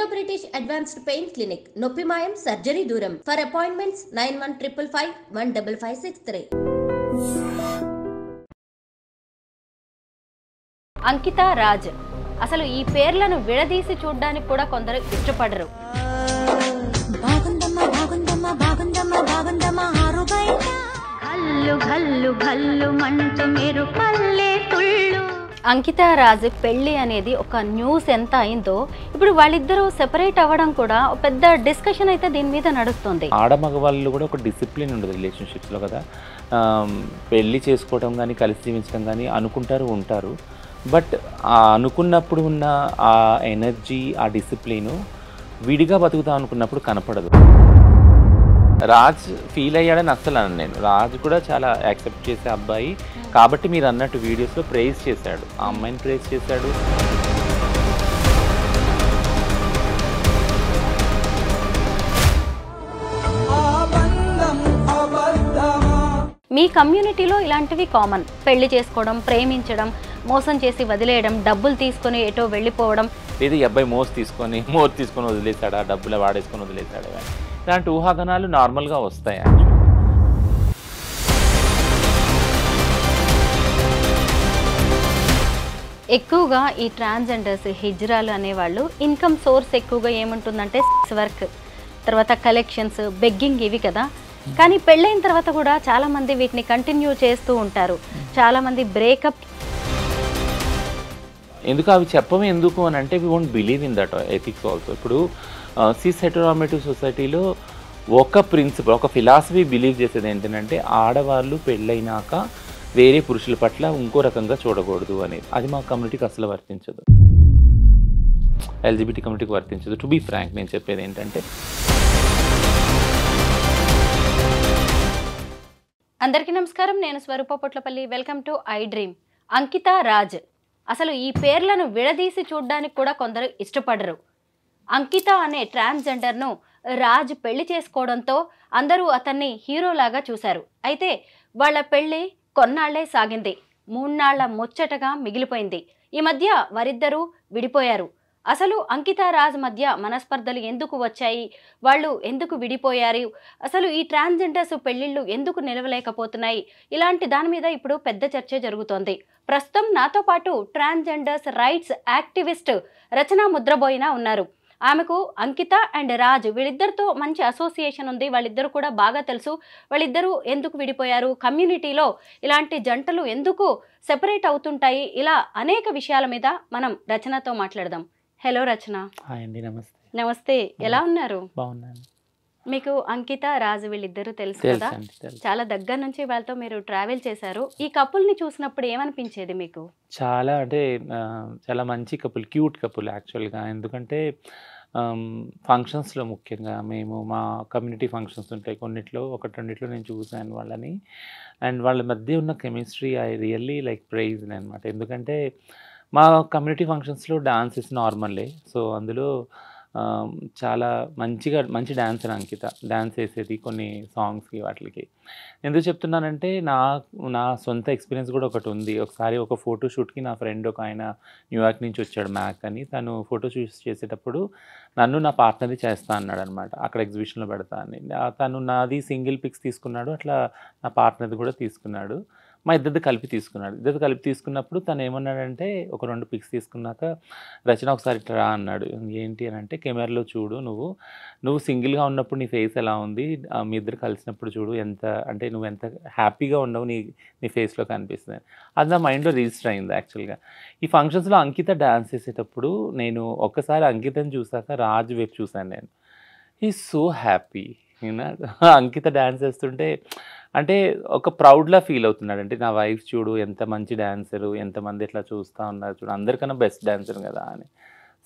Indo British advanced pain clinic నొప్పి మాయం surgery దూరం for appointments nine one triple five one double five six three Ankita Raj అసలు ఈ పేర్లను విడదీసి చూడడానికి కూడా కొందరు ఇష్టపడరు భల్లు భల్లు భల్లు మంటూ మీరు పల్లె అంకిత రాజు పెళ్ళి అనేది ఒక న్యూస్ ఎంత అయిందో ఇప్పుడు వాళ్ళిద్దరూ సెపరేట్ అవ్వడం కూడా పెద్ద డిస్కషన్ అయితే దీని మీద నడుస్తుంది ఆడమగవాళ్ళు కూడా ఒక డిసిప్లిన్ ఉండదు రిలేషన్షిప్స్లో కదా పెళ్ళి చేసుకోవడం కానీ కలిసి జీవించడం కానీ అనుకుంటారు ఉంటారు బట్ అనుకున్నప్పుడు ఉన్న ఆ ఎనర్జీ ఆ డిసిప్లిన్ విడిగా బతుకుతాం అనుకున్నప్పుడు కనపడదు రాజ్ ఫీల్ అయ్యాడని అస్సలు అన్నాను నేను రాజ్ కూడా చాలా యాక్సెప్ట్ చేసే అబ్బాయి కాబట్టి మీరు అన్నట్టు వీడియోస్లో ప్రేజ్ చేశాడు ఆ అమ్మాయిని ప్రేజ్ చేశాడు మీ కమ్యూనిటీలో ఇలాంటివి కామన్ పెళ్లి చేసుకోవడం ప్రేమించడం మోసం చేసి వదిలేయడం డబ్బులు తీసుకొని ఎటో వెళ్ళిపోవడం ఏది అబ్బాయి మోస్ తీసుకొని మోర్ తీసుకొని వదిలేస్తాడా డబ్బులు వాడేసుకొని వదిలేశాడా ఇలాంటి ఊహాగణాలు నార్మల్గా వస్తాయా ఎక్కువగా ఈ ట్రాన్స్జెండర్స్ హిజ్రాలు అనేవాళ్ళు ఇన్కమ్ సోర్స్ ఎక్కువగా ఏముంటుందంటే సెక్స్ వర్క్ తర్వాత కలెక్షన్స్ బెగ్గింగ్ ఇవి కదా కానీ పెళ్ళైన తర్వాత కూడా చాలామంది వీటిని కంటిన్యూ చేస్తూ ఉంటారు చాలామంది బ్రేకప్ ఎందుకు అవి చెప్పము ఎందుకు అని అంటే we won't believe in that ethics also ఇప్పుడు సిస్ హెటరామేటివ్ సొసైటీలో ఒక ప్రిన్సిపల్ ఒక ఫిలాసఫీ బిలీవ్ చేసేది ఏంటంటే ఆడవాళ్ళు పెళ్ళైనాక వేరే పురుషుల పట్ల ఇంకో రకంగా చూడకూడదు అనేది అది మా కమ్యూనిటీకి అసలు వర్తించదు ఎల్జిబిటీ కమ్యూనిటీకి వర్తించదు టు బీ ఫ్రాంక్ నేను చెప్పేది ఏంటంటే అందరికీ నమస్కారం నేను Swaroopa Potlapalli welcome to I Dream Ankita Raj అసలు ఈ పేర్లను విడదీసి చూడడానికి కూడా కొందరు ఇష్టపడరు అంకిత అనే ట్రాన్స్జెండర్ను రాజ్ పెళ్లి చేసుకోవడంతో అందరూ అతన్ని హీరోలాగా చూశారు అయితే వాళ్ళ పెళ్లి కొన్నాళ్లే సాగింది మూడు నాళ్ల ముచ్చటగా మిగిలిపోయింది ఈ మధ్య వారిద్దరూ విడిపోయారు అసలు అంకిత రాజ్ మధ్య మనస్పర్ధలు ఎందుకు వచ్చాయి వాళ్ళు ఎందుకు విడిపోయారు అసలు ఈ ట్రాన్స్జెండర్స్ పెళ్లిళ్ళు ఎందుకు నిలవలేకపోతున్నాయి ఇలాంటి దాని మీద ఇప్పుడు పెద్ద చర్చ జరుగుతోంది ప్రస్తుతం నాతో పాటు transgenders rights activist Rachana Mudraboina ఉన్నారు ఆమెకు అంకిత అండ్ రాజ్ వీళ్ళిద్దరితో మంచి అసోసియేషన్ ఉంది వాళ్ళిద్దరు కూడా బాగా తెలుసు వాళ్ళిద్దరూ ఎందుకు విడిపోయారు కమ్యూనిటీలో ఇలాంటి జంటలు ఎందుకు సెపరేట్ అవుతుంటాయి ఇలా అనేక విషయాల మీద మనం రచనతో మాట్లాడదాం హలో రచన హాయ్ అండి నమస్తే నమస్తే ఎలా ఉన్నారు బాగున్నాను మీకు అంకిత రాజు వీళ్ళిద్దరూ తెలుసు కదా చాలా దగ్గర నుంచి వాళ్ళతో మీరు ట్రావెల్ చేశారు ఈ కపుల్ ని చూసినప్పుడు ఏమనిపించేది మీకు చాలా అంటే చాలా మంచి కపుల్ క్యూట్ కపుల్ యాక్చువల్గా ఎందుకంటే ఫంక్షన్స్లో ముఖ్యంగా మేము మా కమ్యూనిటీ ఫంక్షన్స్ ఉంటాయి కొన్నిట్లో ఒకటి రెండిట్లో నేను చూశాను వాళ్ళని అండ్ వాళ్ళ మధ్య ఉన్న chemistry I really like praise అనమాట ఎందుకంటే మా కమ్యూనిటీ ఫంక్షన్స్లో డాన్స్ ఇస్ నార్మల్లే సో అందులో చాలా మంచిగా మంచి అని అంకిత డాన్స్ వేసేది కొన్ని సాంగ్స్కి వాటికి ఎందుకు చెప్తున్నానంటే నా నా సొంత ఎక్స్పీరియన్స్ కూడా ఒకటి ఉంది ఒకసారి ఒక ఫోటోషూట్కి నా ఫ్రెండ్ ఒక ఆయన న్యూయార్క్ నుంచి వచ్చాడు మ్యాక్ అని తను షూట్ చేసేటప్పుడు నన్ను నా పార్ట్నర్ది చేస్తా అన్నాడు అనమాట అక్కడ ఎగ్జిబిషన్లో పెడతా అని తను నాది సింగిల్ పిక్స్ తీసుకున్నాడు అట్లా నా పార్ట్నర్ది కూడా తీసుకున్నాడు మా ఇద్దరు కలిపి తీసుకున్నాడు ఇద్దరు కలిపి తీసుకున్నప్పుడు తను ఏమన్నాడంటే ఒక రెండు పిక్స్ తీసుకున్నాక రచన ఒకసారి ఇట్లా రా అన్నాడు ఏంటి అని అంటే కెమెరాలో చూడు నువ్వు నువ్వు సింగిల్గా ఉన్నప్పుడు నీ ఫేస్ ఎలా ఉంది మీ ఇద్దరు కలిసినప్పుడు చూడు ఎంత అంటే నువ్వు ఎంత హ్యాపీగా ఉండవు నీ నీ ఫేస్లో కనిపిస్తుంది అది నా మైండ్లో రిజిస్టర్ అయింది యాక్చువల్గా ఈ ఫంక్షన్స్లో అంకిత డ్యాన్స్ చేసేటప్పుడు నేను ఒక్కసారి అంకితని చూసాక రాజ్ వైపు చూశాను నేను ఈ సో హ్యాపీ అంకిత డ్యాన్స్ చేస్తుంటే అంటే ఒక ప్రౌడ్లా ఫీల్ అవుతున్నాడు అంటే నా వైఫ్ చూడు ఎంత మంచి డాన్సరు ఎంతమంది ఇట్లా చూస్తూ ఉన్నారు చూడు అందరికన్నా బెస్ట్ డాన్సర్ కదా అని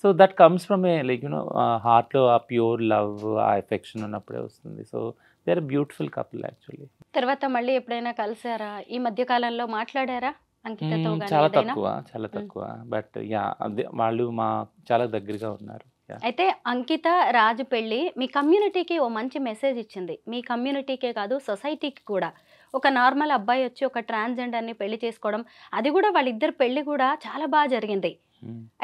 so that comes from a like you know హార్ట్లో ఆ ప్యూర్ లవ్ ఆ ఎఫెక్షన్ ఉన్నప్పుడే వస్తుంది so they are beautiful couple actually తర్వాత మళ్ళీ ఎప్పుడైనా కలిసారా ఈ మధ్య కాలంలో మాట్లాడారా చాలా తక్కువ చాలా తక్కువ బట్ యా అదే వాళ్ళు మా చాలా దగ్గరగా ఉన్నారు అయితే అంకిత రాజు పెళ్ళి మీ కమ్యూనిటీకి ఓ మంచి మెసేజ్ ఇచ్చింది మీ కమ్యూనిటీకే కాదు సొసైటీకి కూడా ఒక నార్మల్ అబ్బాయి వచ్చి ఒక ట్రాన్స్జెండర్ని పెళ్లి చేసుకోవడం అది కూడా వాళ్ళిద్దరు పెళ్లి కూడా చాలా బాగా జరిగింది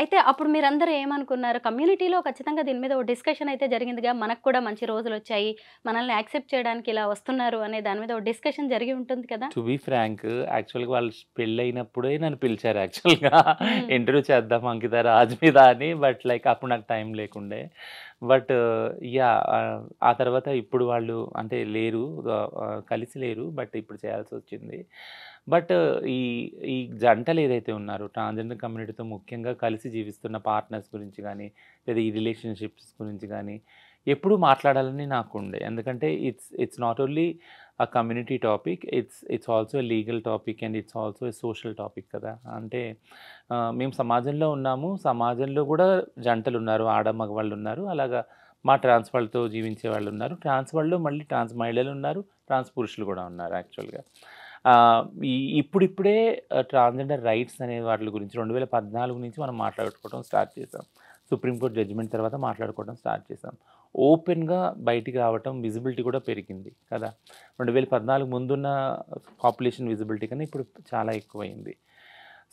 అయితే అప్పుడు మీరందరూ ఏమనుకున్నారు కమ్యూనిటీలో ఖచ్చితంగా దీని మీద ఒక డిస్కషన్ అయితే జరిగిందిగా మనకు కూడా మంచి రోజులు వచ్చాయి మనల్ని యాక్సెప్ట్ చేయడానికి ఇలా వస్తున్నారు అనే దాని మీద ఒక డిస్కషన్ జరిగి ఉంటుంది కదా టు బి ఫ్రాంక్ యాక్చువల్గా వాళ్ళు అయినప్పుడే నన్ను పిలిచారు యాక్చువల్గా ఇంటర్వ్యూ చేద్దాం అంకిత రాజు మీద అని బట్ లైక్ అప్పుడు నాకు టైం లేకుండే బట్ యా ఆ తర్వాత ఇప్పుడు వాళ్ళు అంటే లేరు కలిసి లేరు బట్ ఇప్పుడు చేయాల్సి వచ్చింది బట్ ఈ ఈ జంటలు ఏదైతే ఉన్నారో ట్రాన్స్జెండర్ కమ్యూనిటీతో ముఖ్యంగా కలిసి జీవిస్తున్న పార్ట్నర్స్ గురించి కానీ లేదా ఈ రిలేషన్షిప్స్ గురించి కానీ ఎప్పుడు మాట్లాడాలని నాకు ఉండే ఎందుకంటే it's it's not only a community topic it's it's also a legal topic and it's also a social topic కదా అంటే మేము సమాజంలో ఉన్నాము సమాజంలో కూడా జంటలు ఉన్నారు ఆడ మగవాళ్ళు ఉన్నారు అలాగా మా ట్రాన్స్ వాళ్ళతో జీవించే వాళ్ళు ఉన్నారు ట్రాన్స్ వాళ్ళు మళ్ళీ ట్రాన్స్ మహిళలు ఉన్నారు ట్రాన్స్ పురుషులు కూడా ఉన్నారు యాక్చువల్గా ఇప్పుడిప్పుడే ట్రాన్స్జెండర్ రైట్స్ అనే వాటి గురించి రెండు వేల పద్నాలుగు నుంచి మనం మాట్లాడుకోవడం స్టార్ట్ చేసాం సుప్రీంకోర్టు జడ్జిమెంట్ తర్వాత మాట్లాడుకోవడం స్టార్ట్ చేసాం ఓపెన్గా బయటికి రావటం విజిబిలిటీ కూడా పెరిగింది కదా రెండు వేల పద్నాలుగు ముందున్న పాపులేషన్ విజిబిలిటీ కన్నా ఇప్పుడు చాలా ఎక్కువైంది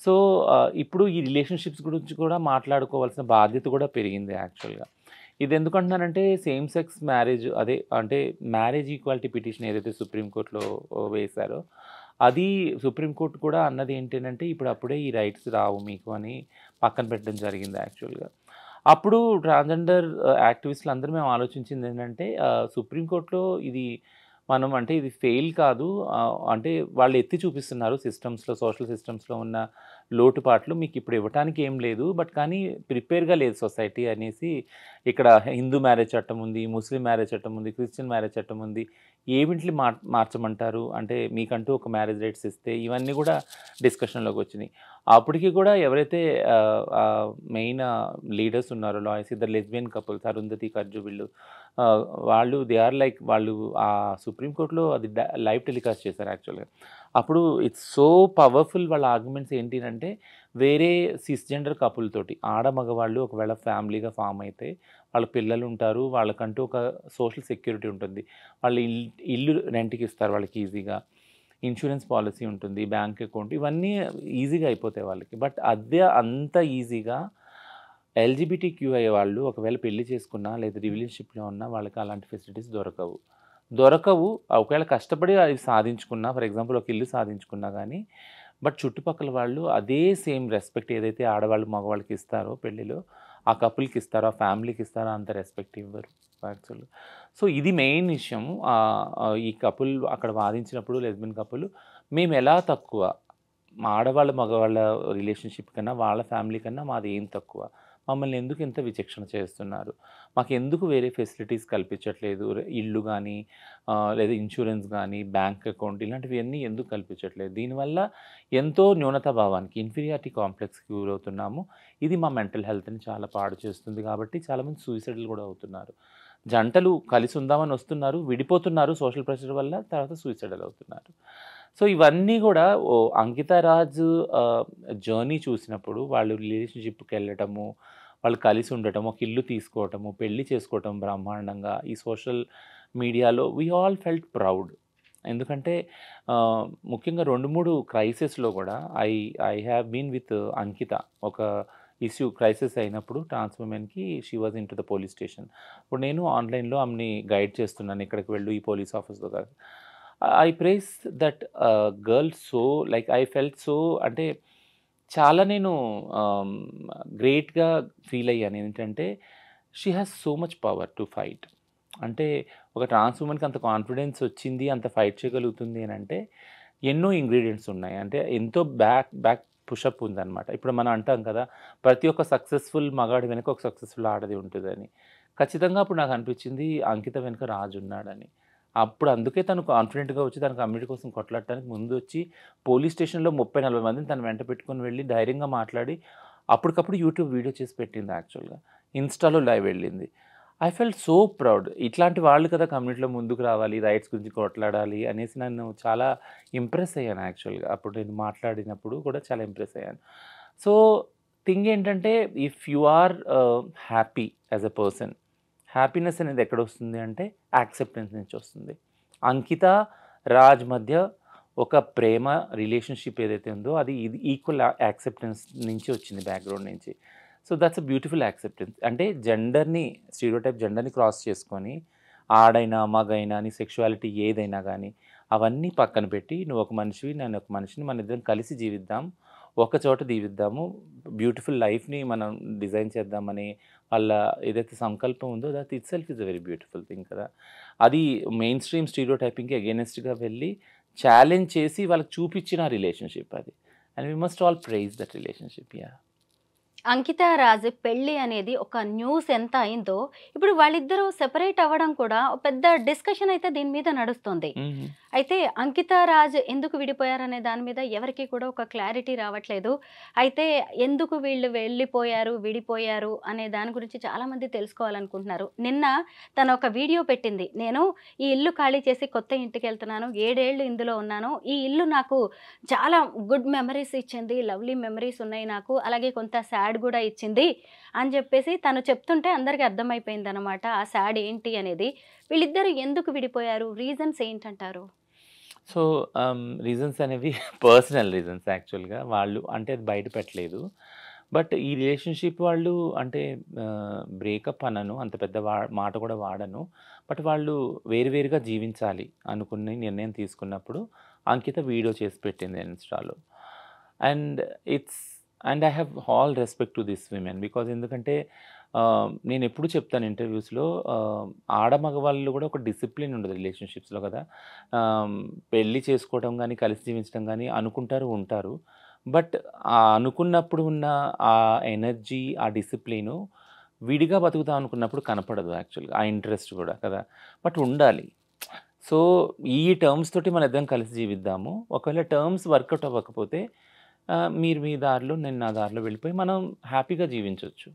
సో ఇప్పుడు ఈ రిలేషన్షిప్స్ గురించి కూడా మాట్లాడుకోవాల్సిన బాధ్యత కూడా పెరిగింది యాక్చువల్గా ఇది ఎందుకంటున్నానంటే సేమ్ సెక్స్ మ్యారేజ్ అదే అంటే మ్యారేజ్ ఈక్వాలిటీ పిటిషన్ ఏదైతే సుప్రీంకోర్టులో వేశారో అది సుప్రీంకోర్టు కూడా అన్నది ఏంటంటే ఇప్పుడు అప్పుడే ఈ రైట్స్ రావు మీకు అని పక్కన పెట్టడం జరిగింది యాక్చువల్గా అప్పుడు ట్రాన్స్జెండర్ యాక్టివిస్టులు అందరూ మేము ఆలోచించింది ఏంటంటే సుప్రీంకోర్టులో ఇది మనం అంటే ఇది ఫెయిల్ కాదు అంటే వాళ్ళు ఎత్తి చూపిస్తున్నారు సిస్టమ్స్లో సోషల్ సిస్టమ్స్లో ఉన్న లోటుపాట్లు మీకు ఇప్పుడు ఇవ్వటానికి ఏం లేదు బట్ కానీ ప్రిపేర్గా లేదు సొసైటీ అనేసి ఇక్కడ హిందూ మ్యారేజ్ చట్టం ఉంది ముస్లిం మ్యారేజ్ చట్టం ఉంది క్రిస్టియన్ మ్యారేజ్ చట్టం ఉంది ఏమింటిని మార్ మార్చమంటారు అంటే మీకంటూ ఒక మ్యారేజ్ రేట్స్ ఇస్తే ఇవన్నీ కూడా డిస్కషన్లోకి వచ్చినాయి అప్పటికి కూడా ఎవరైతే మెయిన్ లీడర్స్ ఉన్నారో లాయర్స్ ఇద్దరు లెస్బియన్ కపుల్స్ అరుంధతి ఖర్జు వీళ్ళు వాళ్ళు దే ఆర్ లైక్ వాళ్ళు ఆ సుప్రీంకోర్టులో అది లైవ్ టెలికాస్ట్ చేశారు యాక్చువల్గా అప్పుడు ఇట్స్ సో పవర్ఫుల్ వాళ్ళ ఆర్గ్యుమెంట్స్ ఏంటి అంటే వేరే సిస్జెండర్ కపుల్ తోటి ఆడ మగవాళ్ళు ఒకవేళ ఫ్యామిలీగా ఫామ్ అయితే వాళ్ళ పిల్లలు ఉంటారు వాళ్ళకంటూ ఒక సోషల్ సెక్యూరిటీ ఉంటుంది వాళ్ళు ఇల్లు రెంట్కి ఇస్తారు వాళ్ళకి ఈజీగా ఇన్సూరెన్స్ పాలసీ ఉంటుంది బ్యాంక్ అకౌంట్ ఇవన్నీ ఈజీగా అయిపోతాయి వాళ్ళకి బట్ అదే అంత ఈజీగా ఎల్జిబిటీ క్యూ అయ్యే వాళ్ళు ఒకవేళ పెళ్లి చేసుకున్నా లేదా రిలేషన్షిప్లో ఉన్నా వాళ్ళకి అలాంటి ఫెసిలిటీస్ దొరకవు దొరకవు ఒకవేళ కష్టపడి అది సాధించుకున్నా ఫర్ ఎగ్జాంపుల్ ఒక ఇల్లు సాధించుకున్నా కానీ బట్ చుట్టుపక్కల వాళ్ళు అదే సేమ్ రెస్పెక్ట్ ఏదైతే ఆడవాళ్ళు మగవాళ్ళకి ఇస్తారో పెళ్ళిలో ఆ కపుల్కి ఇస్తారో ఆ ఫ్యామిలీకి ఇస్తారో అంత రెస్పెక్ట్ ఇవ్వరు యాక్చువల్గా సో ఇది మెయిన్ విషయం ఈ కపుల్ అక్కడ వాదించినప్పుడు లెస్బిన్ కపుల్ మేము ఎలా తక్కువ మా ఆడవాళ్ళ మగవాళ్ళ రిలేషన్షిప్ కన్నా వాళ్ళ ఫ్యామిలీ కన్నా మాది ఏం తక్కువ మమ్మల్ని ఎందుకు ఇంత విచక్షణ చేస్తున్నారు మాకు ఎందుకు వేరే ఫెసిలిటీస్ కల్పించట్లేదు ఇల్లు కానీ లేదా ఇన్సూరెన్స్ కానీ బ్యాంక్ అకౌంట్ ఇలాంటివి అన్నీ ఎందుకు కల్పించట్లేదు దీనివల్ల ఎంతో న్యూనతాభావానికి ఇన్ఫీరియారిటీ కాంప్లెక్స్కి గురవుతున్నాము ఇది మా మెంటల్ హెల్త్ని చాలా పాడు చేస్తుంది కాబట్టి చాలామంది సూసైడ్లు కూడా అవుతున్నారు జంటలు కలిసి ఉందామని వస్తున్నారు విడిపోతున్నారు సోషల్ ప్రెషర్ వల్ల తర్వాత సూసైడల్ అవుతున్నారు సో ఇవన్నీ కూడా అంకితారాజ్ జర్నీ చూసినప్పుడు వాళ్ళు రిలేషన్షిప్కి వెళ్ళటము వాళ్ళు కలిసి ఉండటం ఒక ఇల్లు తీసుకోవటము పెళ్లి చేసుకోవటం బ్రహ్మాండంగా ఈ సోషల్ మీడియాలో వీ ఆల్ ఫెల్ట్ ప్రౌడ్ ఎందుకంటే ముఖ్యంగా రెండు మూడు క్రైసిస్లో కూడా I I have been with Ankita ఒక ఇష్యూ క్రైసిస్ అయినప్పుడు ట్రాన్స్ ఉమెన్కి she was in to the police station ఇప్పుడు నేను ఆన్లైన్లో ఆమెని గైడ్ చేస్తున్నాను ఇక్కడికి వెళ్ళు ఈ పోలీస్ ఆఫీస్ కాదు I praise that girl so like I felt so అంటే చాలా నేను గ్రేట్గా ఫీల్ అయ్యాను ఏంటంటే she has so much power to fight అంటే ఒక ట్రాన్స్ ఉమెన్కి అంత కాన్ఫిడెన్స్ వచ్చింది అంత ఫైట్ చేయగలుగుతుంది అని అంటే ఎన్నో ఇంగ్రీడియంట్స్ ఉన్నాయి అంటే ఎంతో బ్యాక్ బ్యాక్ పుషప్ ఉందన్నమాట ఇప్పుడు మనం అంటాం కదా ప్రతి ఒక్క సక్సెస్ఫుల్ మగాడి వెనుక ఒక సక్సెస్ఫుల్ ఆడది ఉంటుందని ఖచ్చితంగా అప్పుడు నాకు అనిపించింది అంకిత వెనుక రాజు ఉన్నాడని అప్పుడు అందుకే తను కాన్ఫిడెంట్గా వచ్చి తన కమ్యూనిటీ కోసం కొట్లాడటానికి ముందు వచ్చి పోలీస్ స్టేషన్లో ముప్పై నలభై మందిని తను వెంట పెట్టుకుని వెళ్ళి ధైర్యంగా మాట్లాడి అప్పటికప్పుడు యూట్యూబ్ వీడియో చేసి పెట్టింది యాక్చువల్గా ఇన్స్టాలో లైవ్ వెళ్ళింది ఐ ఫెల్ సో ప్రౌడ్ ఇట్లాంటి వాళ్ళు కదా కమ్యూనిటీలో ముందుకు రావాలి రైట్స్ గురించి కొట్లాడాలి అనేసి నన్ను చాలా ఇంప్రెస్ అయ్యాను యాక్చువల్గా అప్పుడు నేను మాట్లాడినప్పుడు కూడా చాలా ఇంప్రెస్ అయ్యాను సో థింగ్ ఏంటంటే if you are happy as a person happiness అనేది ఎక్కడ వస్తుంది అంటే యాక్సెప్టెన్స్ నుంచి వస్తుంది అంకిత రాజ్ మధ్య ఒక ప్రేమ రిలేషన్షిప్ ఏదైతే ఉందో అది ఇది ఈక్వల్ యాక్సెప్టెన్స్ నుంచి వచ్చింది బ్యాక్గ్రౌండ్ నుంచి so that's a beautiful acceptance అంటే జెండర్ని స్టీరియోటైప్ జెండర్ని క్రాస్ చేసుకొని ఆడైనా మగైనా నీ సెక్షువాలిటీ ఏదైనా కానీ అవన్నీ పక్కన పెట్టి నువ్వు ఒక మనిషివి నేను ఒక మనిషిని మన ఇద్దరం కలిసి జీవిద్దాం ఒక చోట దీవిద్దాము బ్యూటిఫుల్ లైఫ్ని మనం డిజైన్ చేద్దామని వాళ్ళ ఏదైతే సంకల్పం ఉందో that itself is a very beautiful thing కదా అది మెయిన్ స్ట్రీమ్ స్టీరియో టైపింగ్కి అగేనెస్ట్గా వెళ్ళి ఛాలెంజ్ చేసి వాళ్ళకి చూపించిన రిలేషన్షిప్ అది and we must all praise that relationship yeah Ankita Raju పెళ్ళి అనేది ఒక న్యూస్ ఎంత అయిందో ఇప్పుడు వాళ్ళిద్దరూ సెపరేట్ అవ్వడం కూడా పెద్ద డిస్కషన్ అయితే దీని మీద నడుస్తుంది అయితే అంకిత రాజ్ ఎందుకు విడిపోయారనే దాని మీద ఎవరికి కూడా ఒక క్లారిటీ రావట్లేదు అయితే ఎందుకు వీళ్ళు వెళ్ళిపోయారు విడిపోయారు అనే దాని గురించి చాలామంది తెలుసుకోవాలనుకుంటున్నారు నిన్న తను ఒక వీడియో పెట్టింది నేను ఈ ఇల్లు ఖాళీ చేసి కొత్త ఇంటికి వెళ్తున్నాను ఏడేళ్ళు ఇందులో ఉన్నాను ఈ ఇల్లు నాకు చాలా గుడ్ మెమరీస్ ఇచ్చింది లవ్లీ మెమరీస్ ఉన్నాయి నాకు అలాగే కొంత శాడ్ శాడ్ కూడా ఇచ్చింది అని చెప్పేసి తను చెప్తుంటే అందరికీ అర్థమైపోయింది అనమాట ఆ శాడ్ ఏంటి అనేది వీళ్ళిద్దరు ఎందుకు విడిపోయారు రీజన్స్ ఏంటంటారు సో రీజన్స్ అనేవి పర్సనల్ రీజన్స్ యాక్చువల్గా వాళ్ళు అంటే అది బయట పెట్టలేదు బట్ ఈ రిలేషన్షిప్ వాళ్ళు అంటే బ్రేకప్ అనను అంత పెద్ద వా మాట కూడా వాడను బట్ వాళ్ళు వేరువేరుగా జీవించాలి అనుకున్న నిర్ణయం తీసుకున్నప్పుడు అంకిత వీడియో చేసి పెట్టింది ఇన్స్టాలో and it's and I have all respect to this women because ఎందుకంటే నేను ఎప్పుడు చెప్తాను ఇంటర్వ్యూస్లో ఆడమగవాళ్ళు కూడా ఒక డిసిప్లిన్ ఉండదు రిలేషన్షిప్స్లో కదా పెళ్ళి చేసుకోవడం కానీ కలిసి జీవించడం కానీ అనుకుంటారు ఉంటారు బట్ అనుకున్నప్పుడు ఉన్న ఆ ఎనర్జీ ఆ డిసిప్లిను విడిగా బతుకుతాం అనుకున్నప్పుడు కనపడదు యాక్చువల్గా ఆ ఇంట్రెస్ట్ కూడా కదా బట్ ఉండాలి సో ఈ టర్మ్స్ తోటి మన ఇద్దరం కలిసి జీవిద్దాము ఒకవేళ టర్మ్స్ వర్కౌట్ అవ్వకపోతే మీరు మీ దారిలో నేను నా దారిలో వెళ్ళిపోయి మనం హ్యాపీగా జీవించవచ్చు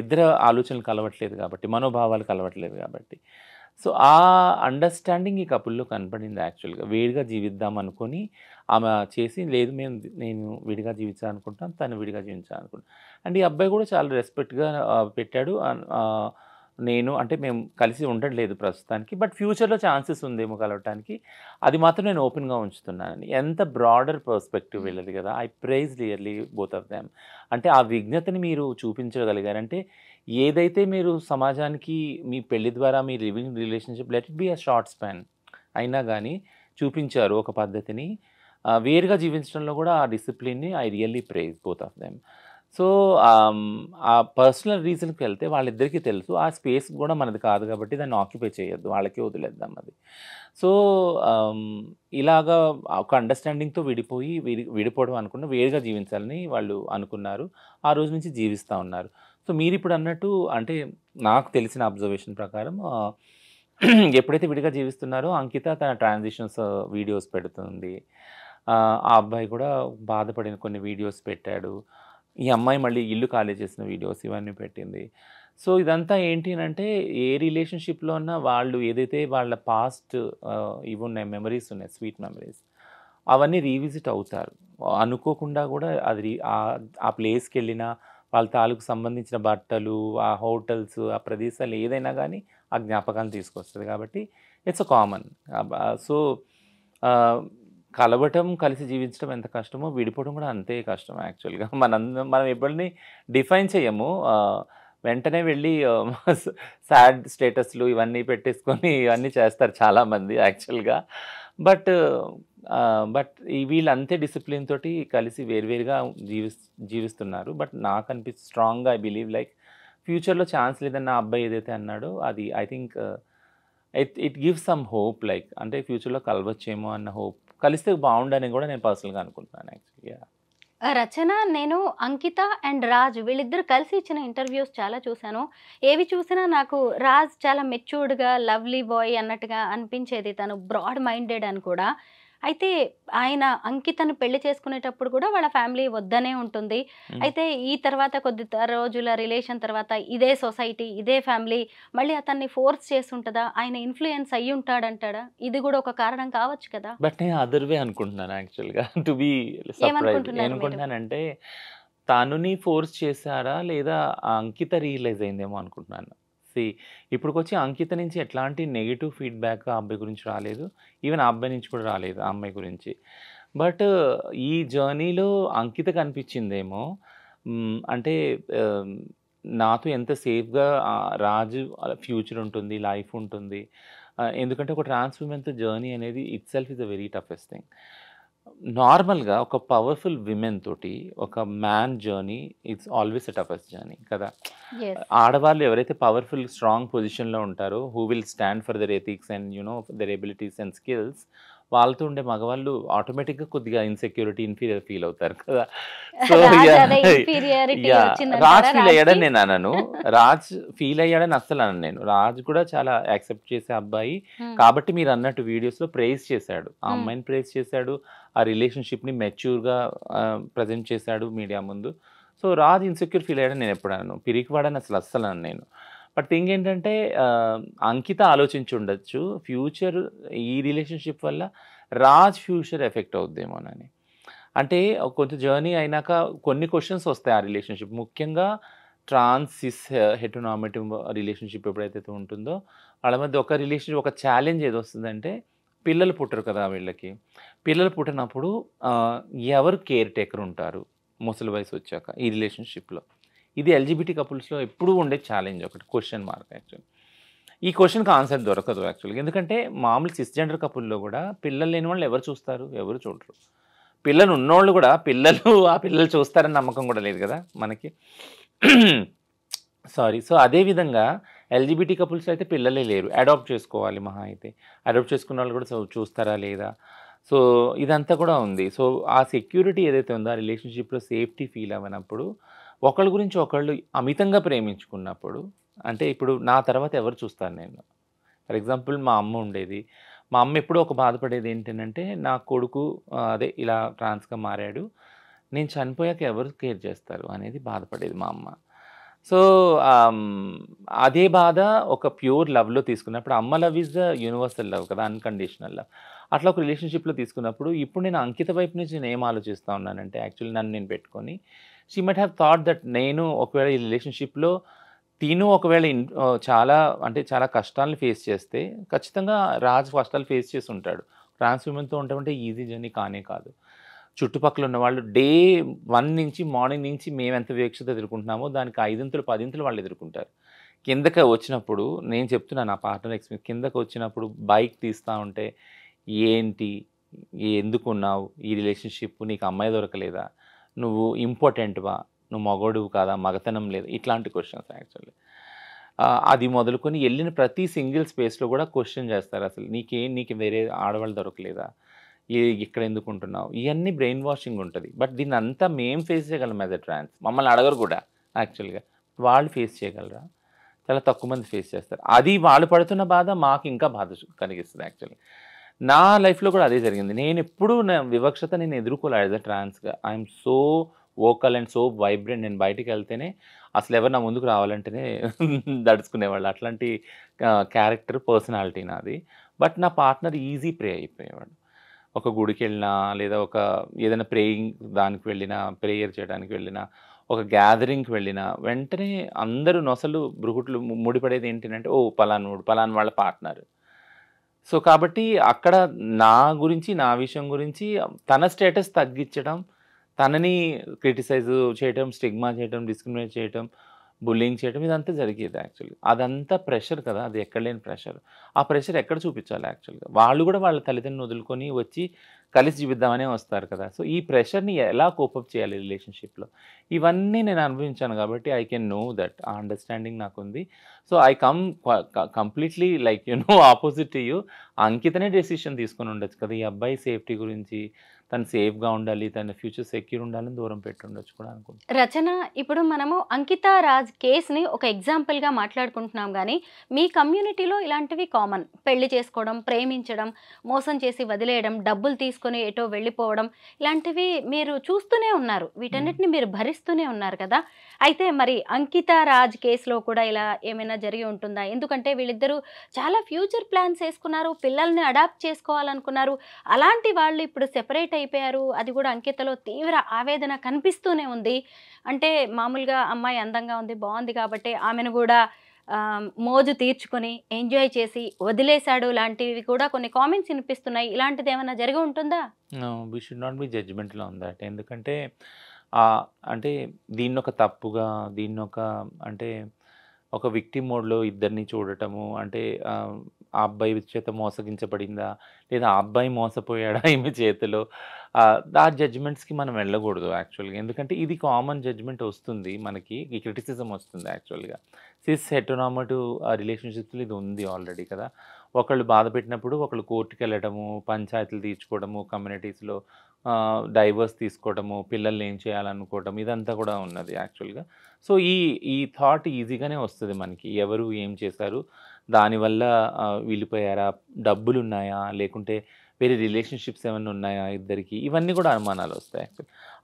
ఇద్దరు ఆలోచనలు కలవట్లేదు కాబట్టి మనోభావాలు కలవట్లేదు కాబట్టి సో ఆ అండర్స్టాండింగ్ ఈ కపుల్లో కనపడింది యాక్చువల్గా వేడిగా జీవిద్దాం అనుకొని ఆమె చేసి లేదు మేము నేను విడిగా జీవించాలనుకుంటాను తను విడిగా జీవించాలనుకుంటాను అండ్ ఈ అబ్బాయి కూడా చాలా రెస్పెక్ట్గా పెట్టాడు నేను అంటే మేము కలిసి ఉండట్లేదు ప్రస్తుతానికి బట్ ఫ్యూచర్లో ఛాన్సెస్ ఉందేమో కలవటానికి అది మాత్రం నేను ఓపెన్గా ఉంచుతున్నానని ఎంత బ్రాడర్ పర్స్పెక్టివ్ వెళ్ళదు కదా I praise really both of them అంటే ఆ విజ్ఞతని మీరు చూపించగలిగారంటే ఏదైతే మీరు సమాజానికి మీ పెళ్లి ద్వారా మీ living relationship let it be a short span అయినా కానీ చూపించారు ఒక పద్ధతిని వేరుగా జీవించడంలో కూడా ఆ డిసిప్లిన్ని I really praise both of them so ఆ పర్సనల్ రీజన్కి వెళ్తే వాళ్ళిద్దరికీ తెలుసు ఆ స్పేస్ కూడా మనది కాదు కాబట్టి దాన్ని ఆక్యుపై చేయొద్దు వాళ్ళకే వదిలేద్దాం అది సో ఇలాగా ఒక అండర్స్టాండింగ్తో విడిపోయి విడి విడిపోవడం అనుకున్న వేరుగా జీవించాలని వాళ్ళు అనుకున్నారు ఆ రోజు నుంచి జీవిస్తూ ఉన్నారు సో మీరు ఇప్పుడు అన్నట్టు అంటే నాకు తెలిసిన అబ్జర్వేషన్ ప్రకారం ఎప్పుడైతే విడిగా జీవిస్తున్నారో అంకిత తన ట్రాన్జిషన్స్ వీడియోస్ పెడుతుంది ఆ అబ్బాయి కూడా బాధపడిన కొన్ని వీడియోస్ పెట్టాడు ఈ అమ్మాయి మళ్ళీ ఇల్లు ఖాళీ చేసిన వీడియోస్ ఇవన్నీ పెట్టింది సో ఇదంతా ఏంటి అంటే ఏ రిలేషన్షిప్లో ఉన్నా వాళ్ళు ఏదైతే వాళ్ళ పాస్ట్ ఇవి ఉన్నాయి మెమరీస్ ఉన్నాయి స్వీట్ మెమరీస్ అవన్నీ రీవిజిట్ అవుతారు అనుకోకుండా కూడా అది ఆ ప్లేస్కి వెళ్ళిన వాళ్ళ తాలూకు సంబంధించిన బట్టలు ఆ హోటల్స్ ఆ ప్రదేశాలు ఏదైనా కానీ ఆ జ్ఞాపకాలు తీసుకొస్తుంది కాబట్టి ఇట్స్ అ కామన్ సో కలవటం కలిసి జీవించడం ఎంత కష్టమో విడిపోవడం కూడా అంతే కష్టం యాక్చువల్గా మనం మనం ఎప్పుడని డిఫైన్ చేయము వెంటనే వెళ్ళి సాడ్ స్టేటస్లు ఇవన్నీ పెట్టేసుకొని ఇవన్నీ చేస్తారు చాలామంది యాక్చువల్గా బట్ బట్ వీళ్ళంతే డిసిప్లిన్ తోటి కలిసి వేరువేరుగా జీవి జీవిస్తున్నారు బట్ నాకు అనిపిస్తు స్ట్రాంగ్గా ఐ బిలీవ్ లైక్ ఫ్యూచర్లో ఛాన్స్ లేదన్న అబ్బాయి ఏదైతే అన్నాడో అది I think it it gives some hope like అంటే ఫ్యూచర్లో కలవచ్చేమో అన్న హోప్ కలిస్తే బాగుండని కూడా నేను పర్సనల్గా అనుకుంటున్నాను యాక్చువల్గా రచన నేను అంకిత అండ్ రాజ్ వీళ్ళిద్దరు కలిసి ఇచ్చిన ఇంటర్వ్యూస్ చాలా చూశాను ఏవి చూసినా నాకు రాజ్ చాలా మెచ్యూర్డ్గా లవ్లీ బాయ్ అన్నట్టుగా అనిపించేది తను బ్రాడ్ మైండెడ్ అని కూడా అయితే ఆయన అంకితను పెళ్లి చేసుకునేటప్పుడు కూడా వాళ్ళ ఫ్యామిలీ వద్దనే ఉంటుంది అయితే ఈ తర్వాత కొద్ది రోజుల రిలేషన్ తర్వాత ఇదే సొసైటీ ఇదే ఫ్యామిలీ మళ్ళీ అతన్ని ఫోర్స్ చేసి ఉంటుందా ఆయన ఇన్ఫ్లుయెన్స్ అయ్యి ఉంటాడంటాడా ఇది కూడా ఒక కారణం కావచ్చు కదా బట్ నేను అదర్ వే అనుకుంటున్నాను యాక్చువల్గా టు బి ఏమనుకుంటున్నానంటే తనుని ఫోర్స్ చేశారా లేదా అంకిత రియలైజ్ అయిందేమో అనుకుంటున్నాను పరిస్థితి ఇప్పుడు వచ్చి అంకిత నుంచి ఎట్లాంటి నెగిటివ్ ఫీడ్బ్యాక్ ఆ అబ్బాయి గురించి రాలేదు ఈవెన్ ఆ అబ్బాయి నుంచి కూడా రాలేదు ఆ అమ్మాయి గురించి బట్ ఈ జర్నీలో అంకిత కనిపించిందేమో అంటే నాతో ఎంత సేఫ్గా రాజు ఫ్యూచర్ ఉంటుంది లైఫ్ ఉంటుంది ఎందుకంటే ఒక ట్రాన్స్ఫర్మెంట్ జర్నీ అనేది itself is a very toughest thing నార్మల్గా ఒక పవర్ఫుల్ విమెన్ తోటి ఒక man journey it's always a toughest journey కదా ఆడవాళ్ళు ఎవరైతే పవర్ఫుల్ స్ట్రాంగ్ పొజిషన్లో ఉంటారో who will stand for their ethics and you know their abilities and skills వాళ్ళతో ఉండే మగవాళ్ళు ఆటోమేటిక్గా కొద్దిగా ఇన్సెక్యూరిటీ ఇన్ఫీరియర్ ఫీల్ అవుతారు కదా సో రాజ్ ఫీల్ అయ్యాడని నేను అనను రాజ్ ఫీల్ అయ్యాడని అస్సలు అనను నేను రాజ్ కూడా చాలా యాక్సెప్ట్ చేసే అబ్బాయి hmm. కాబట్టి మీరు అన్నట్టు వీడియోస్లో ప్రైజ్ చేశాడు ఆ hmm. అమ్మాయిని ప్రైజ్ చేశాడు ఆ రిలేషన్షిప్ని మెచ్యూర్గా ప్రజెంట్ చేశాడు మీడియా ముందు సో రాజ్ ఇన్సెక్యూర్ ఫీల్ అయ్యాడని నేను ఎప్పుడన్నాను పిరికి వాడని అసలు అస్సలు నేను బట్ థింగ్ ఏంటంటే అంకిత ఆలోచించి ఉండొచ్చు ఫ్యూచర్ ఈ రిలేషన్షిప్ వల్ల రాజ్ ఫ్యూచర్ ఎఫెక్ట్ అవుద్దేమోనని అంటే కొంచెం జర్నీ అయినాక కొన్ని క్వశ్చన్స్ వస్తాయి ఆ రిలేషన్షిప్ ముఖ్యంగా ట్రాన్సిస్ హెటోనామేటివ్ రిలేషన్షిప్ ఎప్పుడైతే ఉంటుందో వాళ్ళ మధ్య ఒక రిలేషన్షిప్ ఒక ఛాలెంజ్ ఏది వస్తుందంటే పిల్లలు పుట్టరు కదా వీళ్ళకి పిల్లలు పుట్టినప్పుడు ఎవరు కేర్ టేకర్ ఉంటారు ముసలి వయసు వచ్చాక ఈ రిలేషన్షిప్లో ఇది ఎల్జిబిటీ కపుల్స్లో ఎప్పుడూ ఉండే ఛాలెంజ్ ఒకటి క్వశ్చన్ మార్క్ యాక్చువల్లీ ఈ క్వశ్చన్కి ఆన్సర్ దొరకదు యాక్చువల్గా ఎందుకంటే మామూలు సిస్జెండర్ కపుల్లో కూడా పిల్లలు లేని వాళ్ళు ఎవరు చూస్తారు ఎవరు చూడరు పిల్లలు ఉన్నోళ్ళు కూడా పిల్లలు ఆ పిల్లలు చూస్తారని నమ్మకం కూడా లేదు కదా మనకి సారీ సో అదేవిధంగా ఎల్జిబిటీ కపుల్స్ అయితే పిల్లలే లేరు అడాప్ట్ చేసుకోవాలి మహా అయితే అడాప్ట్ చేసుకున్న వాళ్ళు కూడా చూస్తారా లేదా సో ఇదంతా కూడా ఉంది సో ఆ సెక్యూరిటీ ఏదైతే ఉందో ఆ రిలేషన్షిప్లో సేఫ్టీ ఫీల్ అవ్వనప్పుడు ఒకళ్ళ గురించి ఒకళ్ళు అమితంగా ప్రేమించుకున్నప్పుడు అంటే ఇప్పుడు నా తర్వాత ఎవరు చూస్తాను నేను ఫర్ ఎగ్జాంపుల్ మా అమ్మ ఉండేది మా అమ్మ ఎప్పుడూ ఒక బాధపడేది ఏంటంటే నా కొడుకు అదే ఇలా ట్రాన్స్గా మారాడు నేను చనిపోయాక ఎవరు కేర్ చేస్తారు అనేది బాధపడేది మా అమ్మ సో అదే బాధ ఒక ప్యూర్ లవ్లో తీసుకున్నప్పుడు అమ్మ love is the universal love కదా అన్కండిషనల్ లవ్ అట్లా ఒక రిలేషన్షిప్లో తీసుకున్నప్పుడు ఇప్పుడు నేను అంకిత వైపు నుంచి నేను ఏం ఆలోచిస్తూ ఉన్నానంటే యాక్చువల్లీ నన్ను నేను పెట్టుకొని she might have thought that నేను ఒకవేళ ఈ రిలేషన్షిప్లో తిను ఒకవేళ చాలా అంటే చాలా కష్టాలను ఫేస్ చేస్తే ఖచ్చితంగా రాజు కష్టాలు ఫేస్ చేసి ఉంటాడు ట్రాన్స్ ఉమెన్తో ఉంటామంటే ఈజీ జర్నీ కానే కాదు చుట్టుపక్కల ఉన్న వాళ్ళు డే వన్ నుంచి మార్నింగ్ నుంచి మేము ఎంత వివక్షత ఎదుర్కొంటున్నామో దానికి ఐదింతలు పదింతలు వాళ్ళు ఎదుర్కొంటారు కిందకి వచ్చినప్పుడు నేను చెప్తున్నాను నా పార్ట్నర్ ఎక్స్పీరియన్స్ కిందకి వచ్చినప్పుడు బైక్ తీస్తూ ఉంటే ఏంటి ఎందుకున్నావు ఈ రిలేషన్షిప్ నీకు అమ్మాయి దొరకలేదా నువ్వు ఇంపార్టెంట్వా నువ్వు మగోడు కాదా మగతనం లేదా ఇట్లాంటి క్వశ్చన్స్ యాక్చువల్లీ అది మొదలుకొని వెళ్ళిన ప్రతి సింగిల్ స్పేస్లో కూడా క్వశ్చన్ చేస్తారు అసలు నీకేం నీకు వేరే ఆడవాళ్ళు దొరకలేదా ఇక్కడ ఎందుకు ఉంటున్నావు ఇవన్నీ బ్రెయిన్ వాషింగ్ ఉంటుంది బట్ దీని అంతా మేము ఫేస్ చేయగలం యాజ్ అ ట్రాన్స్ మమ్మల్ని అడగరు కూడా యాక్చువల్గా వాళ్ళు ఫేస్ చేయగలరా చాలా తక్కువ మంది ఫేస్ చేస్తారు అది వాళ్ళు పడుతున్న బాధ మాకు ఇంకా బాధ కలిగిస్తుంది యాక్చువల్గా నా లైఫ్లో కూడా అదే జరిగింది నేను ఎప్పుడు నా వివక్షత నేను ఎదుర్కోలేదు యాజ్ అ ట్రాన్స్గా I'm so vocal and so vibrant నేను బయటికి వెళ్తేనే అసలు ఎవరు నా ముందుకు రావాలంటేనే దడుచుకునేవాళ్ళు అట్లాంటి క్యారెక్టర్ పర్సనాలిటీ నాది బట్ నా పార్ట్నర్ ఈజీ ప్రే అయిపోయేవాడు ఒక గుడికి వెళ్ళినా లేదా ఒక ఏదైనా ప్రేయింగ్ దానికి వెళ్ళినా ప్రేయర్ చేయడానికి వెళ్ళినా ఒక గ్యాదరింగ్కి వెళ్ళినా వెంటనే అందరూ నొసలు బృహుట్లు ముడిపడేది ఏంటంటే ఓ పలానోడు పలాన్ వాళ్ళ పార్ట్నర్ సో కాబట్టి అక్కడ నా గురించి నా విషయం గురించి తన స్టేటస్ తగ్గించడం తనని క్రిటిసైజ్ చేయటం స్టిగ్మా చేయటం డిస్క్రిమినేట్ చేయటం బుల్లింగ్ చేయటం ఇదంతా జరిగేది యాక్చువల్గా అదంతా ప్రెషర్ కదా అది ఎక్కడ లేని ప్రెషర్ ఆ ప్రెషర్ ఎక్కడ చూపించాలి యాక్చువల్గా వాళ్ళు కూడా వాళ్ళ తల్లిదండ్రులను వదులుకొని వచ్చి కలిసి చూపిద్దామనే వస్తారు కదా సో ఈ ప్రెషర్ని ఎలా కోపప్ చేయాలి రిలేషన్షిప్లో ఇవన్నీ నేను అనుభవించాను కాబట్టి ఐ కెన్ నో దట్ ఆ అండర్స్టాండింగ్ నాకు ఉంది so I come completely like you know opposite to you అంకితనే డెసిషన్ తీసుకొని ఉండొచ్చు కదా ఈ అబ్బాయి సేఫ్టీ గురించి తను సేఫ్గా ఉండాలి తన ఫ్యూచర్ సెక్యూర్ ఉండాలని దూరం పెట్టుండొచ్చు కూడా అనుకుంటున్నాను రచన ఇప్పుడు మనము అంకిత రాజ్ కేసుని ఒక ఎగ్జాంపుల్గా మాట్లాడుకుంటున్నాం కానీ మీ కమ్యూనిటీలో ఇలాంటివి కామన్ పెళ్లి చేసుకోవడం ప్రేమించడం మోసం చేసి వదిలేయడం డబ్బులు తీసుకొని ఎటో వెళ్ళిపోవడం ఇలాంటివి మీరు చూస్తూనే ఉన్నారు వీటన్నిటిని మీరు భరిస్తూనే ఉన్నారు కదా అయితే మరి అంకిత రాజ్ కేసులో కూడా ఇలా ఏమైనా జరిగి ఉంటుందా ఎందుకంటే వీళ్ళిద్దరూ చాలా ఫ్యూచర్ ప్లాన్స్ వేసుకున్నారు పిల్లల్ని అడాప్ట్ చేసుకోవాలనుకున్నారు అలాంటి వాళ్ళు ఇప్పుడు సెపరేట్ అయిపోయారు అది కూడా అంకితలో తీవ్ర ఆవేదన కనిపిస్తూనే ఉంది అంటే మామూలుగా అమ్మాయి అందంగా ఉంది బాగుంది కాబట్టి ఆమెను కూడా మోజు తీర్చుకొని ఎంజాయ్ చేసి వదిలేశాడు లాంటివి కూడా కొన్ని కామెంట్స్ వినిపిస్తున్నాయి ఇలాంటిది ఏమైనా జరిగి ఉంటుందా వీ షుడ్ నాట్ బి జడ్జ్మెంట్లో ఉందట ఎందుకంటే అంటే దీన్ని ఒక తప్పుగా దీన్ని ఒక అంటే ఒక విక్టి మోడ్లో ఇద్దరిని చూడటము అంటే ఆ అబ్బాయి చేత మోసగించబడిందా లేదా ఆ అబ్బాయి మోసపోయాడా ఈమె చేతిలో ఆ జడ్జ్మెంట్స్కి మనం వెళ్ళకూడదు యాక్చువల్గా ఎందుకంటే ఇది కామన్ జడ్జ్మెంట్ వస్తుంది మనకి ఈ క్రిటిసిజం వస్తుంది యాక్చువల్గా సిస్ హెటోనామటు రిలేషన్షిప్లో ఇది ఉంది ఆల్రెడీ కదా ఒకళ్ళు బాధ పెట్టినప్పుడు ఒకళ్ళు కోర్టుకి వెళ్ళడము పంచాయతీలు తీర్చుకోవడము కమ్యూనిటీస్లో డైవర్స్ తీసుకోవడము పిల్లల్ని ఏం చేయాలనుకోవడం ఇదంతా కూడా ఉన్నది యాక్చువల్గా సో ఈ ఈ థాట్ ఈజీగానే వస్తుంది మనకి ఎవరు ఏం చేశారు దానివల్ల వీళ్ళిపోయారా డబ్బులు ఉన్నాయా లేకుంటే వేరే రిలేషన్షిప్స్ ఏమైనా ఉన్నాయా ఇద్దరికి ఇవన్నీ కూడా అనుమానాలు వస్తాయి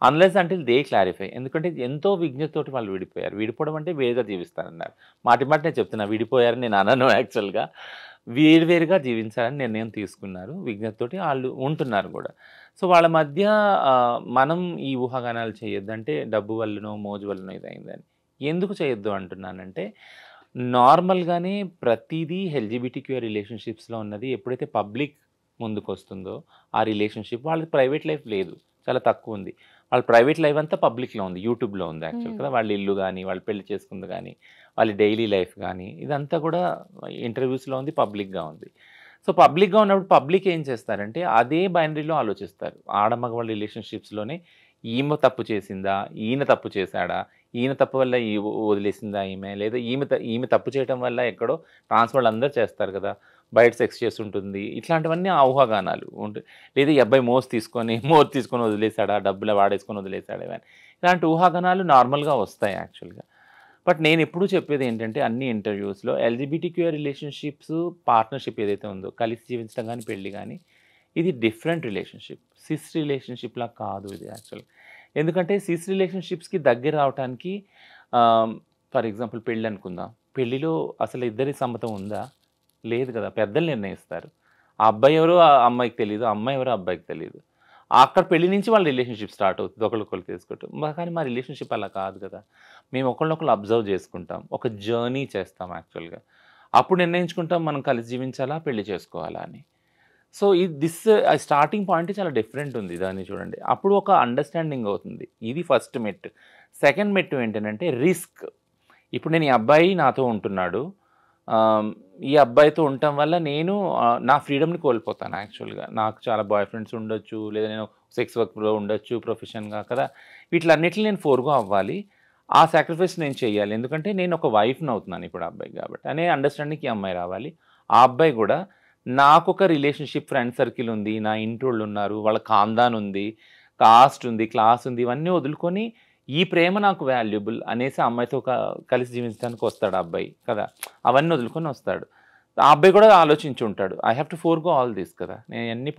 అన్లెస్ అంటే దే క్లారిఫై ఎందుకంటే ఎంతో విజ్ఞతతోటి వాళ్ళు విడిపోయారు విడిపోవడం అంటే వేరుగా జీవిస్తారన్నారు మాటి మాట నేను చెప్తున్నా విడిపోయారు నేను అనను యాక్చువల్గా వేరువేరుగా జీవించాలని నిర్ణయం తీసుకున్నారు విజ్ఞతతోటి వాళ్ళు ఉంటున్నారు కూడా సో వాళ్ళ మధ్య మనం ఈ ఊహాగానాలు చేయొద్దంటే డబ్బు వల్లనో మోజు వల్లనో ఇదైందని ఎందుకు చేయొద్దు అంటున్నానంటే నార్మల్గానే ప్రతిదీ ఎల్జిబిటిక్యూ రిలేషన్షిప్స్లో ఉన్నది ఎప్పుడైతే పబ్లిక్ ముందుకు వస్తుందో ఆ రిలేషన్షిప్ వాళ్ళకి ప్రైవేట్ లైఫ్ లేదు చాలా తక్కువ ఉంది వాళ్ళ ప్రైవేట్ లైఫ్ అంతా పబ్లిక్లో ఉంది యూట్యూబ్లో ఉంది యాక్చువల్ కదా వాళ్ళ ఇల్లు కానీ వాళ్ళు పెళ్లి చేసుకుంది కానీ వాళ్ళ డైలీ లైఫ్ కానీ ఇదంతా కూడా ఇంటర్వ్యూస్లో ఉంది పబ్లిక్గా ఉంది సో పబ్లిక్గా ఉన్నప్పుడు పబ్లిక్ ఏం చేస్తారంటే అదే బైనరీలో ఆలోచిస్తారు ఆడమగవాళ్ళ రిలేషన్షిప్స్లోనే ఈమె తప్పు చేసిందా ఈయన తప్పు చేశాడా ఈయన తప్పు వల్ల ఈ వదిలేసిందా ఈమె లేదా ఈమె ఈమె తప్పు చేయడం వల్ల ఎక్కడో ట్రాన్స్ఫర్లు అందరూ చేస్తారు కదా బయట సెక్స్ చేస్తుంటుంది ఇట్లాంటివన్నీ ఊహాగానాలు ఉంటాయి లేదా ఈ అబ్బాయి మోస్ తీసుకొని మోర్ తీసుకొని వదిలేశాడా డబ్బులు వాడేసుకొని వదిలేశాడు ఇవన్నీ ఇలాంటి ఊహాగానాలు నార్మల్గా వస్తాయి యాక్చువల్గా బట్ నేను ఎప్పుడూ చెప్పేది ఏంటంటే అన్ని ఇంటర్వ్యూస్లో ఎల్జీబీటీక్యూఏ రిలేషన్షిప్స్ పార్ట్నర్షిప్ ఏదైతే ఉందో కలిసి జీవించడం కానీ పెళ్ళి కానీ ఇది డిఫరెంట్ రిలేషన్షిప్ సిస్ రిలేషన్షిప్లా కాదు ఇది యాక్చువల్గా ఎందుకంటే సీస్ రిలేషన్షిప్స్కి దగ్గర రావడానికి ఫర్ ఎగ్జాంపుల్ పెళ్ళి అనుకుందాం పెళ్ళిలో అసలు ఇద్దరి సమ్మతం ఉందా లేదు కదా పెద్దలు నిర్ణయిస్తారు ఆ అబ్బాయి ఎవరో ఆ అమ్మాయికి తెలియదు అమ్మాయి ఎవరో అబ్బాయికి తెలియదు అక్కడ పెళ్లి నుంచి వాళ్ళ రిలేషన్షిప్ స్టార్ట్ అవుతుంది ఒకరికొకరు తీసుకుంటాం కానీ మా రిలేషన్షిప్ అలా కాదు కదా మేము ఒకళ్ళొకరు అబ్జర్వ్ చేసుకుంటాం ఒక జర్నీ చేస్తాం యాక్చువల్గా అప్పుడు నిర్ణయించుకుంటాం మనం కలిసి జీవించాలా పెళ్లి చేసుకోవాలా అని సో ఈ దిస్ స్టార్టింగ్ పాయింట్ చాలా డిఫరెంట్ ఉంది దాన్ని చూడండి అప్పుడు ఒక అండర్స్టాండింగ్ అవుతుంది ఇది ఫస్ట్ మెట్ సెకండ్ మెట్ ఏంటంటే రిస్క్ ఇప్పుడు నేను ఈ అబ్బాయి నాతో ఉంటున్నాడు ఈ అబ్బాయితో ఉండటం వల్ల నేను నా ఫ్రీడమ్ని కోల్పోతాను యాక్చువల్గా నాకు చాలా బాయ్ ఫ్రెండ్స్ ఉండొచ్చు లేదా నేను సెక్స్ వర్క్లో ఉండొచ్చు ప్రొఫెషన్గా కదా వీటిలన్నిటిని నేను ఫోర్గా అవ్వాలి ఆ సాక్రిఫైస్ నేను చేయాలి ఎందుకంటే నేను ఒక వైఫ్ని అవుతున్నాను ఇప్పుడు అబ్బాయి కాబట్టి అనే అండర్స్టాండింగ్కి అమ్మాయి రావాలి ఆ అబ్బాయి కూడా నాకు ఒక రిలేషన్షిప్ ఫ్రెండ్ సర్కిల్ ఉంది నా వాళ్ళు ఉన్నారు వాళ్ళ ఖాందాన్ ఉంది కాస్ట్ ఉంది క్లాస్ ఉంది ఇవన్నీ వదులుకొని ఈ ప్రేమ నాకు వాల్యుబుల్ అనేసి అమ్మాయితో కలిసి జీవించడానికి వస్తాడు అబ్బాయి కదా అవన్నీ వదులుకొని వస్తాడు ఆ అబ్బాయి కూడా ఆలోచించి ఉంటాడు I have to for go all this కదా నేను అన్ని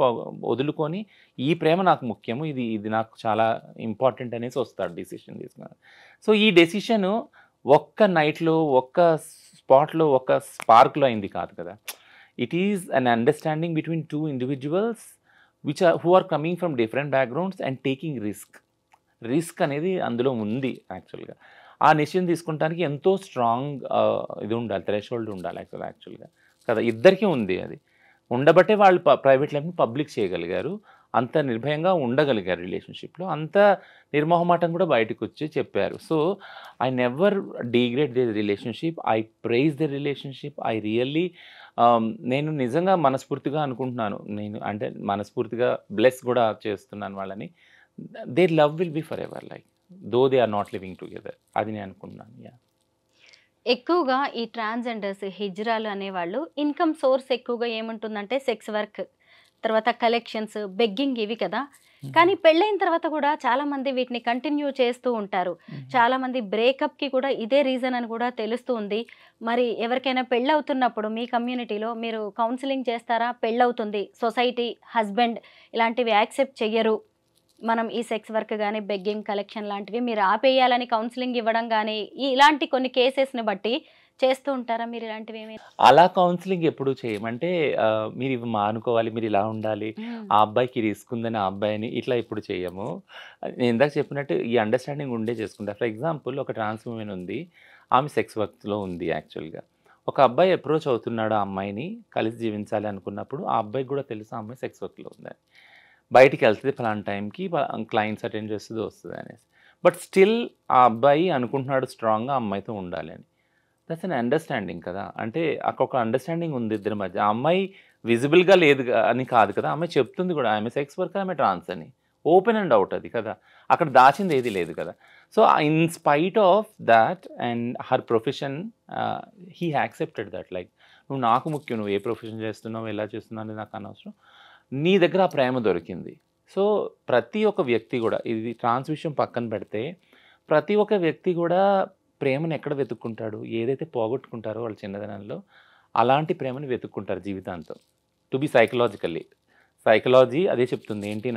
వదులుకొని ఈ ప్రేమ నాకు ముఖ్యము ఇది ఇది నాకు చాలా ఇంపార్టెంట్ అనేసి వస్తాడు డెసిషన్ తీసుకున్నాడు సో ఈ డెసిషను ఒక్క నైట్లో ఒక్క స్పాట్లో ఒక్క స్పార్క్లో అయింది కాదు కదా it is an understanding between two individuals which are who are coming from different backgrounds and taking risk risk అనేది అందులో ఉంది యాక్చువల్గా ఆ నిశ్చయం తీసుకుంటానికి ఎంతో స్ట్రాంగ్ ఇది ఉండాలి థ్రెషోల్డ్ ఉండాలి యాక్చువల్ యాక్చువల్గా కదా ఇద్దరికీ ఉంది అది ఉండబట్టే వాళ్ళు ప్రైవేట్ లైఫ్ని పబ్లిక్ చేయగలిగారు అంత నిర్భయంగా ఉండగలిగారు రిలేషన్షిప్లో అంత నిర్మోహమాటం కూడా బయటకు వచ్చి చెప్పారు so I never degrade the relationship I prize the relationship I really నేను నిజంగా మనస్ఫూర్తిగా అనుకుంటున్నాను నేను అంటే మనస్ఫూర్తిగా బ్లెస్ కూడా చేస్తున్నాను వాళ్ళని they love will be forever like though they are not living together అది నేను అనుకుంటున్నాను యా ఎక్కువగా ఈ ట్రాన్స్జెండర్స్ హిజ్రాలు అనేవాళ్ళు ఇన్కమ్ సోర్స్ ఎక్కువగా ఏముంటుందంటే సెక్స్ వర్క్ తర్వాత కలెక్షన్స్ బెగ్గింగ్ ఇవి కదా కానీ పెళ్ళైన తర్వాత కూడా చాలా మంది వీటిని కంటిన్యూ చేస్తూ ఉంటారు చాలా మంది బ్రేకప్ కి కూడా ఇదే రీజన్ అని కూడా తెలుస్తుంది మరి ఎవరికైనా పెళ్ళవుతున్నప్పుడు మీ కమ్యూనిటీలో మీరు కౌన్సిలింగ్ చేస్తారా పెళ్ళవుతుంది సొసైటీ హస్బెండ్ ఇలాంటివి యాక్సెప్ట్ చెయ్యరు మనం ఈ సెక్స్ వర్క్ కానీ బెగ్గింగ్ కలెక్షన్ లాంటివి మీరు ఆపేయాలని కౌన్సిలింగ్ ఇవ్వడం కానీ ఇలాంటి కొన్ని కేసెస్ని బట్టి చేస్తూ ఉంటారా మీరు ఇలాంటివి ఏమైనా అలా కౌన్సిలింగ్ ఎప్పుడు చేయమంటే మీరు ఇవి మానుకోవాలి మీరు ఇలా ఉండాలి ఆ అబ్బాయికి రిస్క్ ఉందని ఆ అబ్బాయిని ఇట్లా ఇప్పుడు చేయము నేను ఇందాక చెప్పినట్టు ఈ అండర్స్టాండింగ్ ఉండే చేసుకుంటా ఫర్ ఎగ్జాంపుల్ ఒక ట్రాన్స్ ఉమెన్ ఉంది ఆమె సెక్స్ వర్క్లో ఉంది యాక్చువల్గా ఒక అబ్బాయి అప్రోచ్ అవుతున్నాడు ఆ అమ్మాయిని కలిసి జీవించాలి అనుకున్నప్పుడు ఆ అబ్బాయికి కూడా తెలుసు ఆ అమ్మాయి సెక్స్ వర్క్లో ఉందని బయటికి వెళ్తుంది ఫలాన్ టైంకి క్లయింట్స్ అటెండ్ చేస్తుంది వస్తుంది అనేసి బట్ స్టిల్ ఆ అబ్బాయి అనుకుంటున్నాడు స్ట్రాంగ్గా అమ్మాయితో ఉండాలి అని ప్లస్ అన్ అండర్స్టాండింగ్ కదా అంటే అక్కడ ఒక అండర్స్టాండింగ్ ఉంది ఇద్దరి మధ్య ఆ అమ్మాయి విజిబుల్గా లేదు అని కాదు కదా అమ్మాయి చెప్తుంది కూడా ఆమె సెక్స్ వర్క్ ఆమె ట్రాన్స్ అని ఓపెన్ అండ్ అవుట్ అది కదా అక్కడ దాచింది ఏది లేదు కదా so in spite of that and her profession he accepted that like నువ్వు నాకు ముఖ్యం నువ్వు ఏ ప్రొఫెషన్ చేస్తున్నావు ఎలా చేస్తున్నావు అనేది నాకు అనవసరం నీ దగ్గర ఆ ప్రేమ దొరికింది సో ప్రతి ఒక్క వ్యక్తి కూడా ఇది ట్రాన్స్ విషయం పక్కన పెడితే ప్రతి ఒక్క వ్యక్తి కూడా ప్రేమను ఎక్కడ వెతుక్కుంటాడు ఏదైతే పోగొట్టుకుంటారో వాళ్ళ చిన్నదనంలో అలాంటి ప్రేమను వెతుక్కుంటారు జీవితాంతం టు బి సైకలాజికల్లీ సైకలాజీ అదే చెప్తుంది ఏంటి